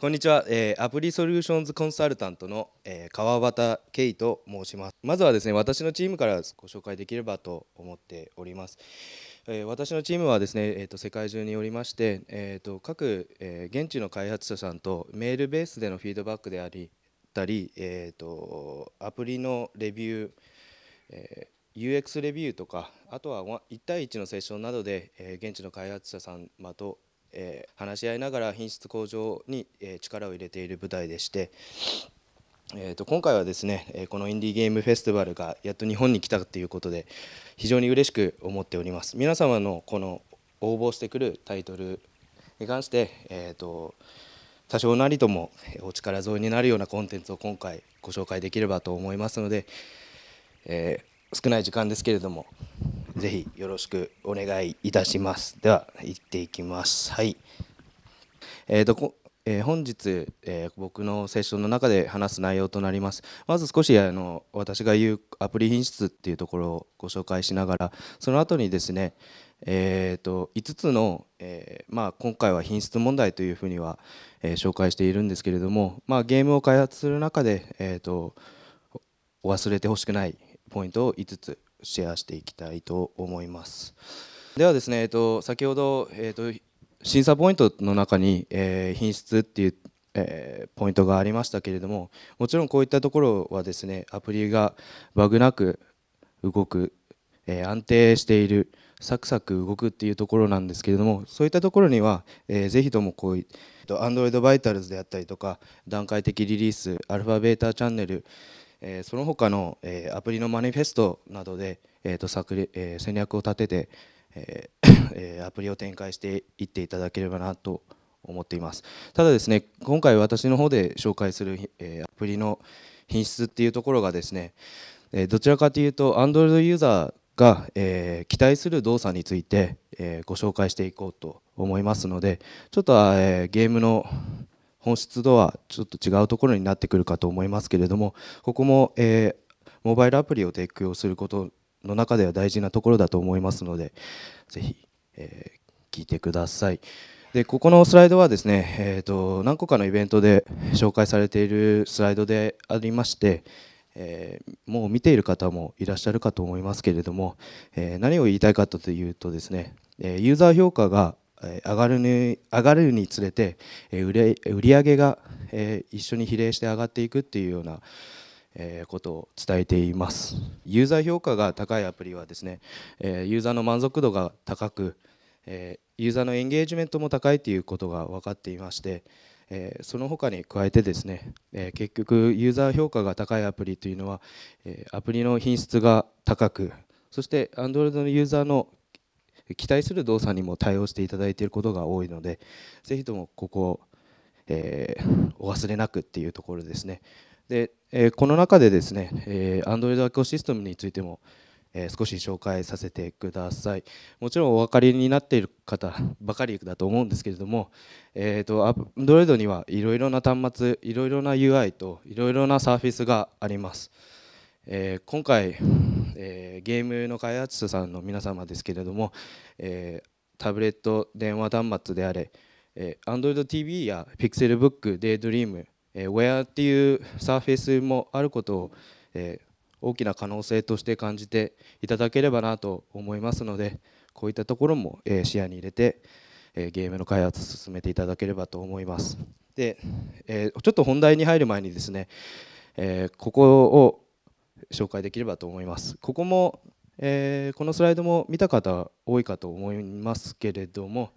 こんにちは、えー、アプリソリューションズコンサルタントの、えー、川端圭と申しますまずはですね私のチームからご紹介できればと思っております、えー、私のチームはですね、えーと、世界中におりまして、えーと、各、え現地の開発者さんとメールベースでのフィードバックでありたり、えーと、アプリのレビュー、えー、UX レビューとかあとは1対1のセッションなどで、え現地の開発者さ様とえー、話し合いながら品質向上に、えー、力を入れている舞台でして、えー、と今回はですね、えこのインディーゲームフェスティバルがやっと日本に来たということで非常に嬉しく思っております皆様のこの応募してくるタイトルに関して、えーと、と多少なりともお力添えになるようなコンテンツを今回ご紹介できればと思いますので、え少ない時間ですけれどもぜひよろしくお願いいたします。では、行っていきます。はい。えっ、ー、と、えー、本日、えー、僕のセッションの中で話す内容となります。まず少しあの私が言うアプリ品質っていうところをご紹介しながら、その後にですね、えーと、5つの、えー、まあ、今回は品質問題というふうには、え紹介しているんですけれども、まあ、ゲームを開発する中で、えーと忘れてほしくないポイントを5つシェアしていきたいと思います。ではですね、えっと、先ほど、えっと、審査ポイントの中に、えー、品質っていう、えー、ポイントがありましたけれどももちろんこういったところはですねアプリがバグなく動く、えー、安定しているサクサク動くっていうところなんですけれどもそういったところには、えー、ぜひともこういった Android Vitals であったりとか段階的リリースアルファベータチャンネルえその他の、えアプリのマニフェストなどで、えーと策え戦略を立てて、えー、アプリを展開していっていただければなと思っていますただですね今回私の方で紹介する、えアプリの品質っていうところがですね、えどちらかというと Android ユーザーが、え期待する動作について、えご紹介していこうと思いますのでちょっと、えゲームの本質とはちょっと違うところになってくるかと思いますけれどもここも、えー、モバイルアプリを提供することの中では大事なところだと思いますのでぜひ、えー、聞いてください。でここのスライドはですね、えーと、何個かのイベントで紹介されているスライドでありまして、えー、もう見ている方もいらっしゃるかと思いますけれども、えー、何を言いたいかというとですねユーザー評価が上がるに上がるにつれて売り上げが一緒に比例して上がっていくっていうようなことを伝えていますユーザー評価が高いアプリはですねユーザーの満足度が高くユーザーのエンゲージメントも高いということが分かっていましてその他に加えてですね結局ユーザー評価が高いアプリというのはアプリの品質が高くそして Android のユーザーの期待する動作にも対応していただいていることが多いのでぜひともここ、えー、お忘れなくっていうところですねで、えー、この中でですね、えー、Android アクオシステムについても、え少し紹介させてくださいもちろんお分かりになっている方ばかりだと思うんですけれども、えーと、Android にはいろいろな端末いろいろな UI といろいろなサーフィスがあります、え今回えー、ゲームの開発者さんの皆様ですけれども、えー、タブレット電話端末であれ、えー、Android TV や Pixelbook、Daydream、え Wear っていうサーフェイスもあることを、えー、大きな可能性として感じていただければなと思いますのでこういったところも、えー、視野に入れて、えー、ゲームの開発を進めていただければと思います。で、えー、ちょっと本題に入る前にですね、えここを紹介できればと思います。ここも、えー、このスライドも見た方多いかと思いますけれども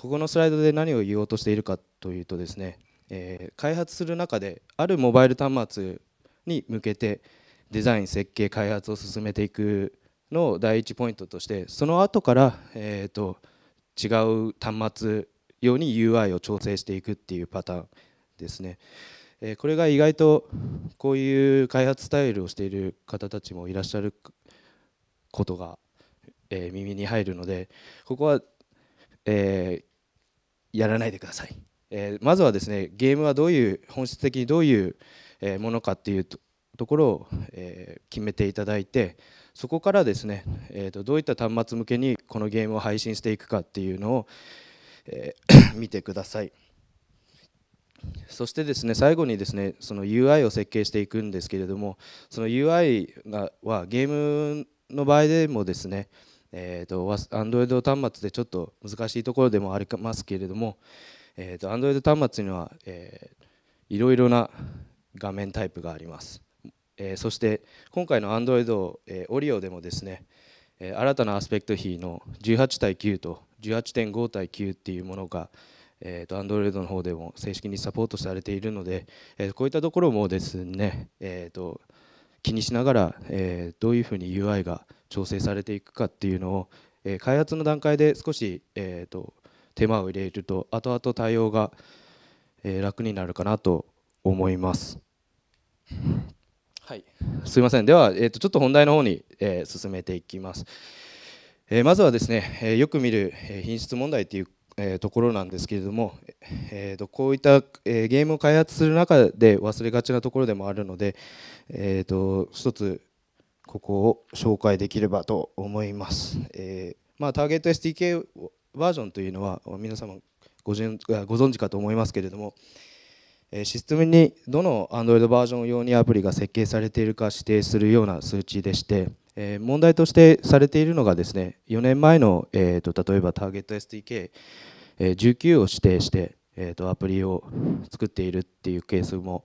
ここのスライドで何を言おうとしているかというとですね、えー、開発する中であるモバイル端末に向けてデザイン設計開発を進めていくのを第1ポイントとしてその後から、えーと違う端末用に UI を調整していくっていうパターンですね。えこれが意外とこういう開発スタイルをしている方たちもいらっしゃることが、え耳に入るのでここは、えやらないでください、えまずはですねゲームはどういう本質的にどういうものかっていうとところを、え決めていただいてそこからですね、えー、とどういった端末向けにこのゲームを配信していくかっていうのを、え 見てください。そしてですね最後にですねその UI を設計していくんですけれどもその UI がはゲームの場合でもですねえー、と Android 端末でちょっと難しいところでもありますけれども、えー、と Android 端末には、えいろいろな画面タイプがあります、えそして今回の Android、えオ Oreo でもですね、え新たなアスペクト比の18対9と18.5対9っていうものが、えーと、と Android の方でも正式にサポートされているので、えー、こういったところもですね、えーと、気にしながら、えー、どういうふうに UI が調整されていくかっていうのを、えー、開発の段階で少し、えーと、手間を入れると後々対応が、えー、楽になるかなと思います。はい、すいませんでは、えー、とちょっと本題の方に、えー、進めていきます。えまずはですね、えよく見る品質問題というえところなんですけれども、えー、とこういった、えゲームを開発する中で忘れがちなところでもあるので、えー、と一つここを紹介できればと思います、えー、まあ、ターゲット SDK バージョンというのは皆様ごじんご存知かと思いますけれどもシステムにどの Android バージョン用にアプリが設計されているか指定するような数値でしてえ問題としてされているのがですね4年前の、えーと、例えばターゲット SDK19、えー、を指定して、えーと、アプリを作っているっていうケースも、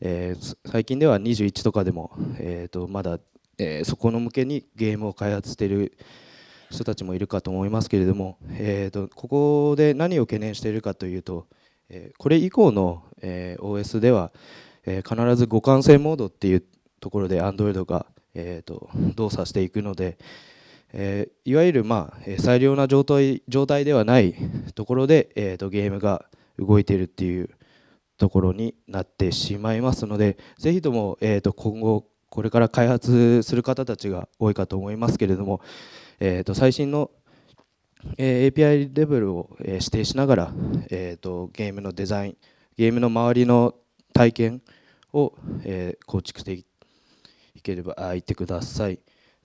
えー、最近では21とかでも、えーと、まだ、えー、そこの向けにゲームを開発している人たちもいるかと思いますけれども、えー、とここで何を懸念しているかというと、えこれ以降の、え OS では、え必ず互換性モードっていうところで Android がえーと、動作していくので、えー、いわゆる、まあ、最良な状態状態ではないところで、えーと、ゲームが動いているっていうところになってしまいますのでぜひとも、えーと、今後これから開発する方たちが多いかと思いますけれども、えー、と最新のえ API レベルを指定しながら、えー、とゲームのデザインゲームの周りの体験を、え構築していければ行ってください。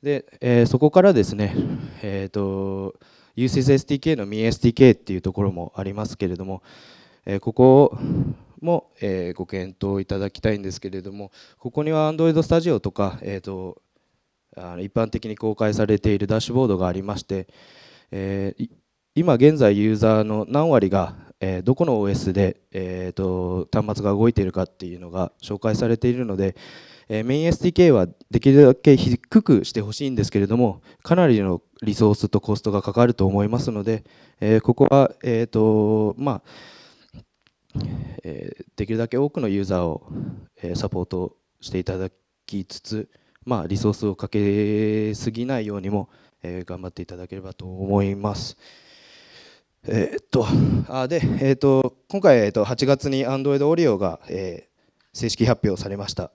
で、えー、そこからですね、えーと、UCSSDK の MeSDK っていうところもありますけれども、えー、ここも、えー、ご検討いただきたいんですけれども、ここには Android Studio とか、えーと、の一般的に公開されているダッシュボードがありまして、えー、今現在ユーザーの何割が、えー、どこの OS で、えーと端末が動いているかっていうのが紹介されているので、えメイン SDK はできるだけ低くしてほしいんですけれどもかなりのリソースとコストがかかると思いますので、えー、ここは、えーとまあえー、できるだけ多くのユーザーを、えサポートしていただきつつ、まあ、リソースをかけすぎないようにも、え頑張っていただければと思います。えー、っと、あで、えー、っと、今回、えー、っと、8月に Android Oreo が、えー、正式発表されました。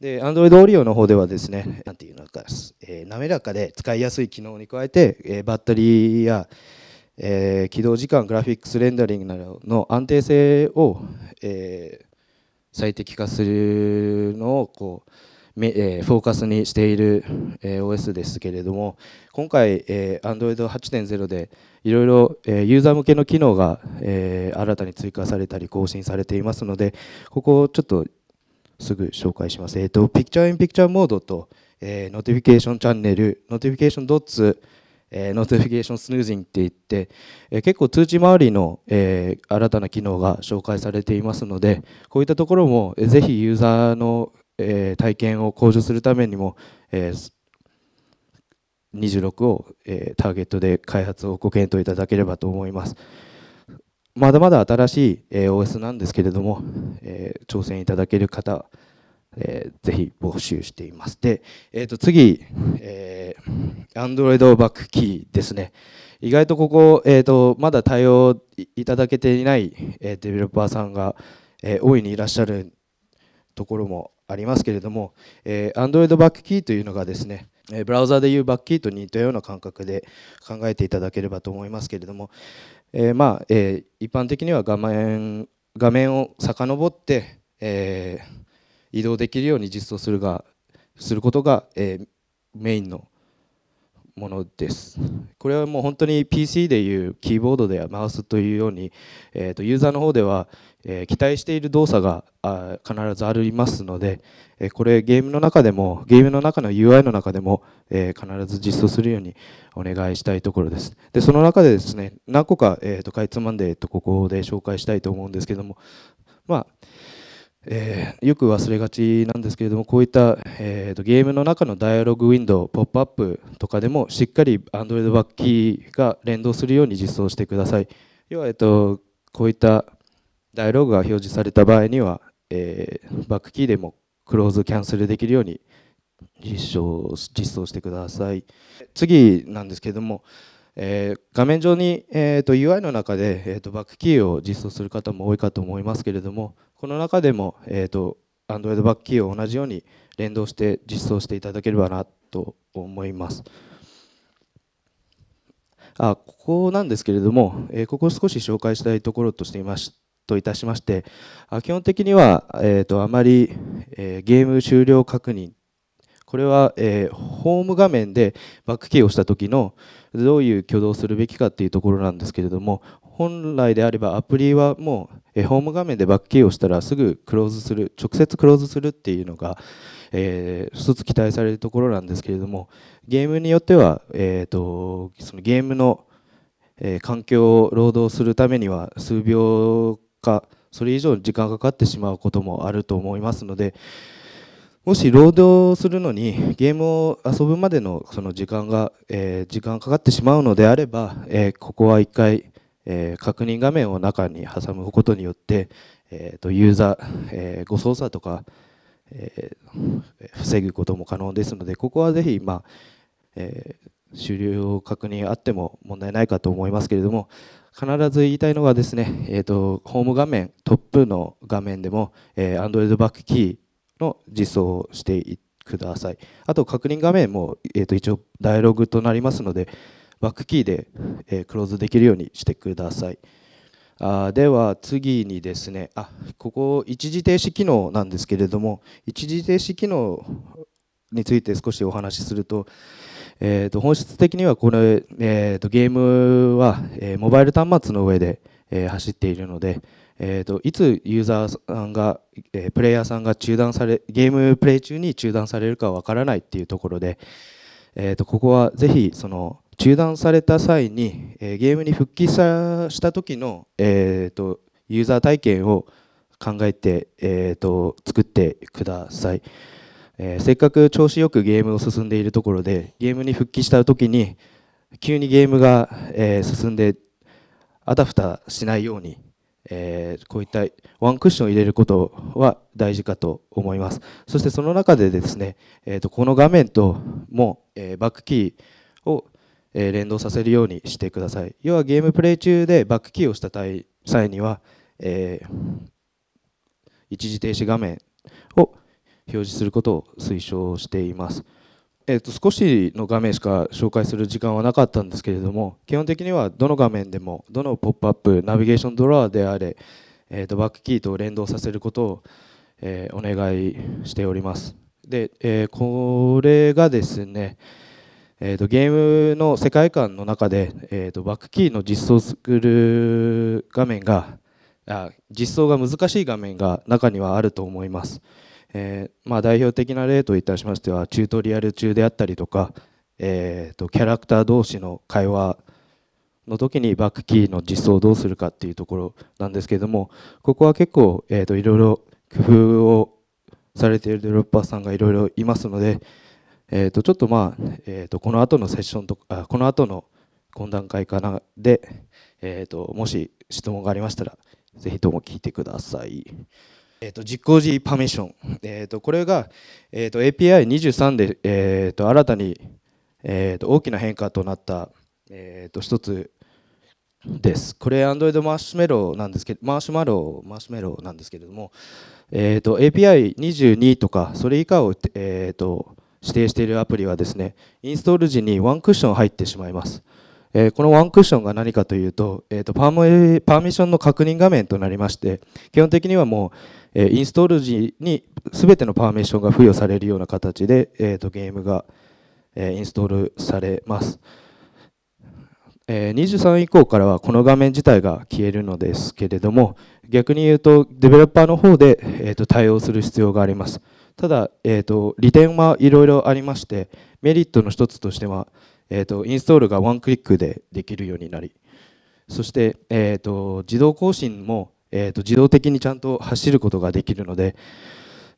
で、Android Oreo の方ではですね、なんていうのか、えー、滑らかで使いやすい機能に加えて、えー、バッテリーや、えー、起動時間、グラフィックスレンダリングなどの安定性を、えー、最適化するのをこう、えー、フォーカスにしている、えー、OS ですけれども今回、えー、Android8.0 でいろいろ、えユーザー向けの機能が、えー、新たに追加されたり更新されていますのでここをちょっとすぐ紹介します。えっ、ー、と、ピクチャーインピクチャーモードと、えー、ノティフィケーションチャンネル、ノティフィケーションドッツ、えー、ノーティフィケーションスヌージンって言って、えー、結構通知回りの、えー、新たな機能が紹介されていますのでこういったところも、えー、ぜひユーザーの、えー、体験を向上するためにも、えー、26を、えー、ターゲットで開発をご検討いただければと思います。まだまだ新しい、え OS なんですけれども、えー、挑戦いただける方、えー、ぜひ募集しています。で、えー、と次、えー、Android バックキーですね。意外とここ、えーと、まだ対応いただけていない、えデベロッパーさんが、え大いにいらっしゃるところもありますけれども、え Android バックキーというのがですね、ブラウザでいうバックキーと似たような感覚で考えていただければと思いますけれども、えー、まあ、えー、一般的には画面画面を遡って、えー、移動できるように実装するがすることが、えメインのものです。これはもう本当に PC でいうキーボードではマウスというように、えー、とユーザーの方ではえ期待している動作があ必ずありますので、えこれゲームの中でもゲームの中の UI の中でも、え必ず実装するようにお願いしたいところですでその中でですね何個か、えーと、かいつまんで、えとここで紹介したいと思うんですけどもまあえー、よく忘れがちなんですけれどもこういった、えーと、ゲームの中のダイアログウィンドウポップアップとかでもしっかり Android バッキーが連動するように実装してください要は、えーとこういったダイアログが表示された場合には、えー、バックキーでもクローズキャンセルできるように実装実装してください次なんですけども、えー、画面上に、えーと、UI の中で、えーと、バックキーを実装する方も多いかと思いますけれどもこの中でも、えーと、Android バックキーを同じように連動して実装していただければなと思いますあここなんですけれども、えー、ここ少し紹介したいところとしていました。といたしまして基本的には、えーと、あまり、えー、ゲーム終了確認これは、えー、ホーム画面でバックキーをした時のどういう挙動をするべきかっていうところなんですけれども本来であればアプリはもう、えー、ホーム画面でバックキーをしたらすぐクローズする直接クローズするっていうのが、えー、一つ期待されるところなんですけれどもゲームによっては、えーと、とそのゲームのえ環境を労働するためには数秒かそれ以上時間がかかってしまうこともあると思いますのでもし労働するのにゲームを遊ぶまでのその時間が、えー、時間かかってしまうのであれば、えー、ここは1回、えー、確認画面を中に挟むことによって、えー、とユーザー、えー、誤操作とか、えー、防ぐことも可能ですのでここはぜひ、まあえー、終了確認あっても問題ないかと思いますけれども必ず言いたいのはですね、えーと、ホーム画面トップの画面でも、えー、Android バックキーの実装をしてくださいあと確認画面も、えーと、一応ダイログとなりますのでバックキーで、えー、クローズできるようにしてくださいあでは次にですねあここ一時停止機能なんですけれども一時停止機能について少しお話しするとえー、と本質的にはこれ、えー、とゲームは、えモバイル端末の上で、え走っているので、えー、といつユーザーさんが、えプレイヤーさんが中断されゲームプレイ中に中断されるかわからないっていうところで、えー、とここはぜひその中断された際に、えゲームに復帰さした時の、えー、とユーザー体験を考えて、えー、と作ってください。えー、せっかく調子よくゲームを進んでいるところでゲームに復帰した時に急にゲームが、えー、進んであたふたしないように、えー、こういったワンクッションを入れることは大事かと思いますそしてその中でですね、えーと、とこの画面とも、えバックキーを、え連動させるようにしてください要はゲームプレイ中でバックキーをした際には、え一時停止画面を表示することを推奨しています。えっと少しの画面しか紹介する時間はなかったんですけれども基本的にはどの画面でもどのポップアップナビゲーションドローであれ、えっとバックキーと連動させることを、えお願いしておりますで、えー、これがですね、えー、とゲームの世界観の中で、えー、とバックキーの実装作る画面があ実装が難しい画面が中にはあると思います。えー、まあ、代表的な例といたしましてはチュートリアル中であったりとか、えーと、キャラクター同士の会話の時にバックキーの実装をどうするかっていうところなんですけれどもここは結構、えーと、いろいろ工夫をされているデベロッパーさんがいろいろいますので、えー、とちょっとまあ、えー、とこの後のセッションとかこの後の懇談会かなで、えーともし質問がありましたらぜひとも聞いてください。えー、と実行時パーミッション、えー、とこれが、えー、と API23 で、えー、と新たに、えー、と大きな変化となった、えー、と一つです。これ Android マシュメロなんですけど、マーシュマロ、マーシュメロなんですけれども、えー、と API22 とかそれ以下を、えー、と指定しているアプリはですね、インストール時にワンクッション入ってしまいます。えー、このワンクッションが何かというと,、えーと、パーパーミッションの確認画面となりまして基本的にはもう、えー、インストール時に全てのパーミッションが付与されるような形で、えーと、ゲームが、えー、インストールされます、えー、23以降からはこの画面自体が消えるのですけれども逆に言うとデベロッパーの方で、えーと対応する必要がありますただ、えー、と利点はいろいろありましてメリットの一つとしてはえーと、インストールがワンクリックでできるようになりそして、えーと、自動更新も、えーと、と自動的にちゃんと走ることができるので、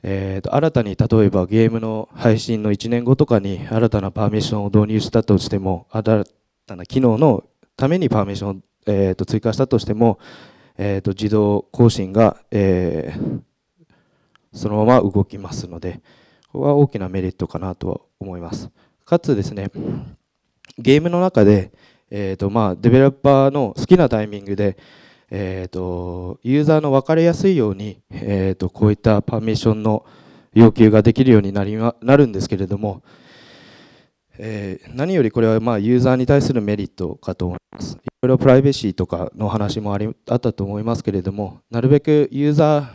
えー、と新たに例えばゲームの配信の1年後とかに新たなパーミッションを導入したとしても新たな機能のためにパーミッションを、えー、と追加したとしても、えー、と自動更新が、えー、そのまま動きますのでここは大きなメリットかなとは思います。かつですねゲームの中で、えーとまあ、デベロッパーの好きなタイミングで、えーと、ユーザーの分かりやすいように、えーと、こういったパーミッションの要求ができるようになりなるんですけれども、えー、何よりこれはまあユーザーに対するメリットかと思います。いろいろプライベシーとかの話もありあったと思いますけれども、なるべくユーザ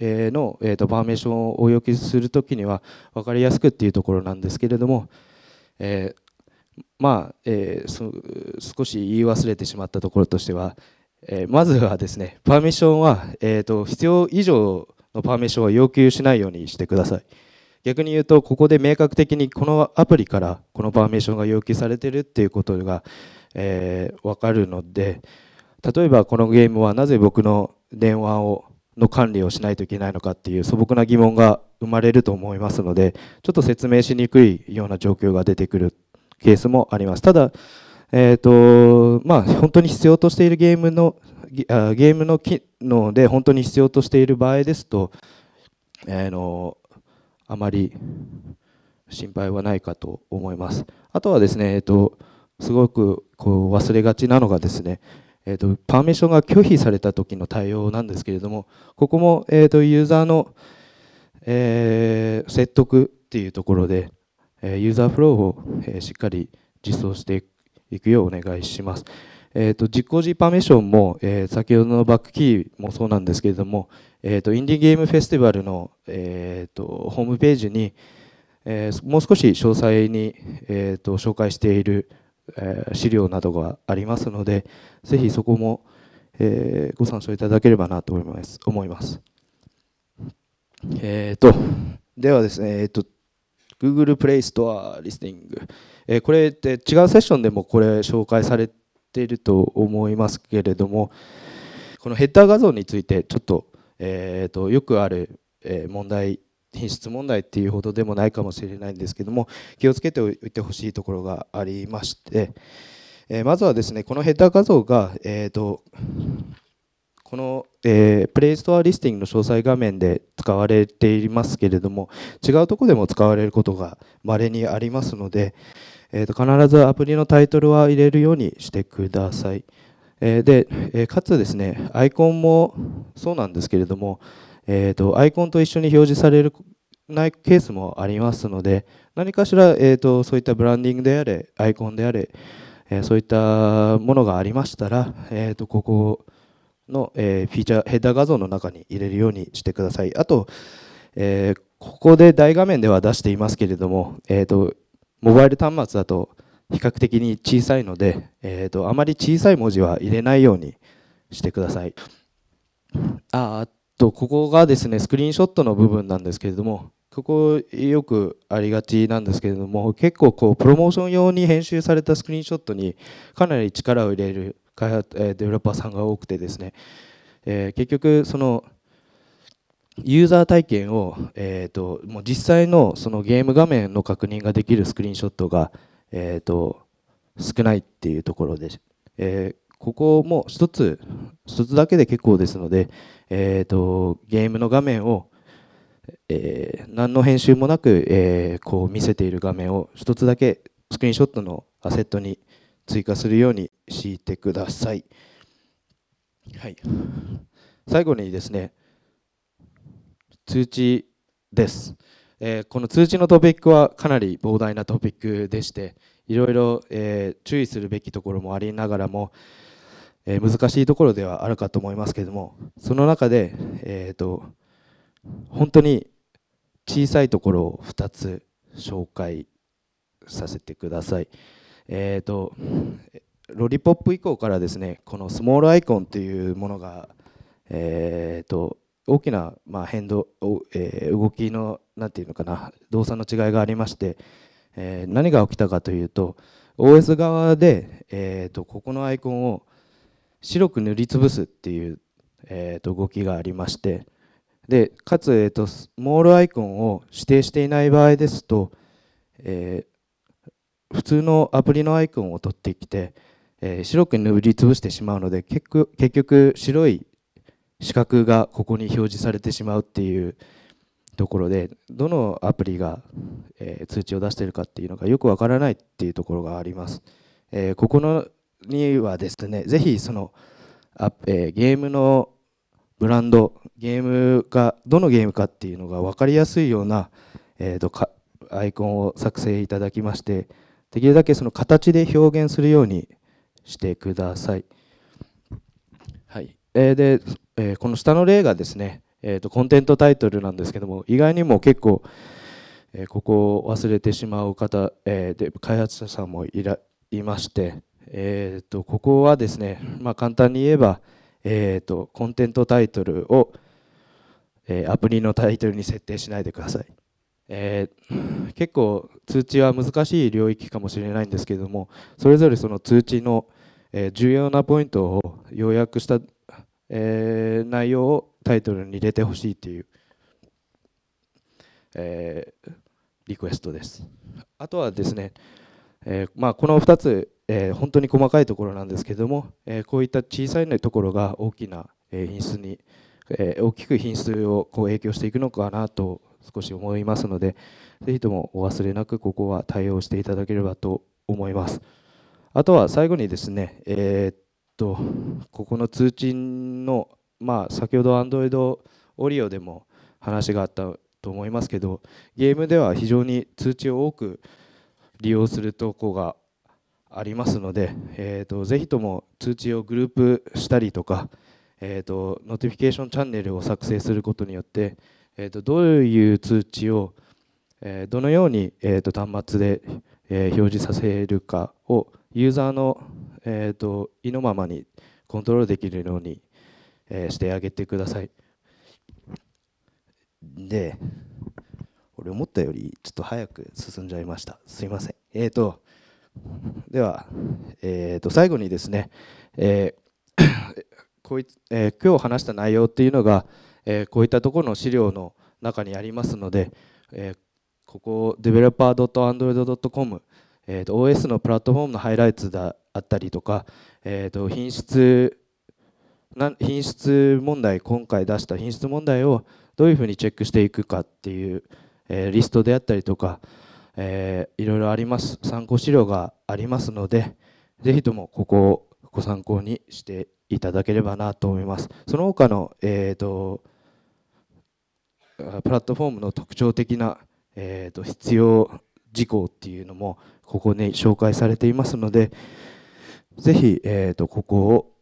ーの、えーと、パーミッションをお要求するときには分かりやすくっていうところなんですけれども、えー、まあえー、少し言い忘れてしまったところとしては、えー、まずはですねパーミッションは、えーと、必要以上のパーミッションは要求しないようにしてください逆に言うとここで明確的にこのアプリからこのパーミッションが要求されているっていうことが、えー、分かるので例えばこのゲームはなぜ僕の電話をの管理をしないといけないのかっていう素朴な疑問が生まれると思いますのでちょっと説明しにくいような状況が出てくるケースもあります。ただ、えーとまあ、本当に必要としているゲームのゲームの機能で本当に必要としている場合ですと、えー、のあまり心配はないかと思います。あとはですね、えーと、すごくこう忘れがちなのがですね、えーと、パーミッションが拒否された時の対応なんですけれどもここも、えーと、とユーザーの、えー、説得っていうところでユーザーフローをしっかり実装していくようお願いします。えー、と実行時パーミッションも、え先ほどのバックキーもそうなんですけれども、えー、とインディーゲームフェスティバルの、えー、とホームページに、えもう少し詳細に、えー、と紹介している、え資料などがありますのでぜひそこも、えご参照いただければなと思います。思いますえー、とではですね、えーと Google プレイストアリスティング、えー、これって違うセッションでもこれ紹介されていると思いますけれどもこのヘッダー画像についてちょっと,、えーと、よくある問題品質問題っていうほどでもないかもしれないんですけども気をつけておいてほしいところがありまして、えー、まずはですねこのヘッダー画像が、えーとこのえー、プレイストアリスティングの詳細画面で使われていますけれども違うとこでも使われることがまれにありますので、えー、と必ずアプリのタイトルは入れるようにしてください、えー、で、えかつですねアイコンもそうなんですけれども、えー、とアイコンと一緒に表示されるないケースもありますので何かしら、えー、とそういったブランディングであれアイコンであれ、えそういったものがありましたら、えー、とここをの、えフィーチャーヘッダー画像の中に入れるようにしてください。あと、えここで大画面では出していますけれども、えーと、モバイル端末だと比較的に小さいので、えーと、とあまり小さい文字は入れないようにしてください。あとここがですねスクリーンショットの部分なんですけれどもここよくありがちなんですけれども結構こうプロモーション用に編集されたスクリーンショットにかなり力を入れる開発、えデベロッパーさんが多くてですね、え結局そのユーザー体験を、えーと、もう実際のそのゲーム画面の確認ができるスクリーンショットが、えーと、少ないっていうところで、えー、ここも一つ一つだけで結構ですので、えーと、とゲームの画面を、えー、何の編集もなく、えー、こう見せている画面を一つだけスクリーンショットのアセットに追加するように敷いてください。はい、最後にですね通知です、えー、この通知のトピックはかなり膨大なトピックでしていろいろ、えー、注意するべきところもありながらも、えー、難しいところではあるかと思いますけれどもその中で、えーと本当に小さいところを2つ紹介させてください。えーと、ロリポップ以降からですねこのスモールアイコンというものが、えーと、大きな、まあ、変動、えー、動きのんていうのかな動作の違いがありまして、えー、何が起きたかというと OS 側で、えーと、とここのアイコンを白く塗りつぶすっていう、えー、と動きがありましてでかつ、えー、とスモールアイコンを指定していない場合ですと、えー、普通のアプリのアイコンを取ってきて、えー、白く塗りつぶしてしまうので結局結局白い四角がここに表示されてしまうっていうところでどのアプリが、えー、通知を出しているかっていうのがよくわからないっていうところがあります。えー、ここのにはですねぜひそのあ、えー、ゲームのブランドゲームがどのゲームかっていうのが分かりやすいような、えーと、アイコンを作成いただきましてできるだけその形で表現するようにしてください。はいえー、で、えー、この下の例がですね、えーと、コンテントタイトルなんですけども、意外にも結構、えー、ここを忘れてしまう方、えー、で開発者さんもいらいまして、えーと、ここはですね、まあ、簡単に言えば、えーと、コンテントタイトルを、えアプリのタイトルに設定しないでください。えー、結構通知は難しい領域かもしれないんですけれどもそれぞれその通知の、え重要なポイントを要約した、えー、内容をタイトルに入れてほしいという、えー、リクエストです。あとはですね、えー、まあ、この2つ、え本当に細かいところなんですけども、えこういった小さいところが大きな、えー、因に、えー、大きく品質をこう影響していくのかなと少し思いますのでぜひともお忘れなくここは対応していただければと思いますあとは最後にですねえー、っとここの通知のまあ先ほど Android オリオでも話があったと思いますけどゲームでは非常に通知を多く利用するとこがありますので、えーと、ぜひとも通知をグループしたりとか、えーと、ノノティフィケーションチャンネルを作成することによって、えーと、どういう通知を、えー、どのように、えーと、と端末で、えー、表示させるかをユーザーの、えー、と意のままにコントロールできるように、えー、してあげてください。で、俺思ったよりちょっと早く進んじゃいました。すいません。えー、とでは、えー、と最後にですね、えーこうえー、今日話した内容っていうのが、えー、こういったところの資料の中にありますので、えー、ここ developer.android.com、えー、OS のプラットフォームのハイライトだったりとか、えー、と品質な品質問題今回出した品質問題をどういうふうにチェックしていくかっていう、えー、リストであったりとか、えー、いろいろあります参考資料がありますのでぜひともここをご参考にしていただければなと思います。その他の、えーと、プラットフォームの特徴的な、えーと、必要事項っていうのもここに紹介されていますのでぜひ、えーと、とここを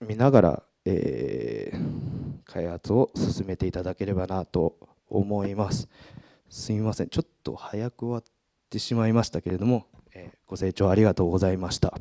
見ながら、えー、開発を進めていただければなと思います。すみませんちょっと早く終わってしまいましたけれども、えー、ご清聴ありがとうございました。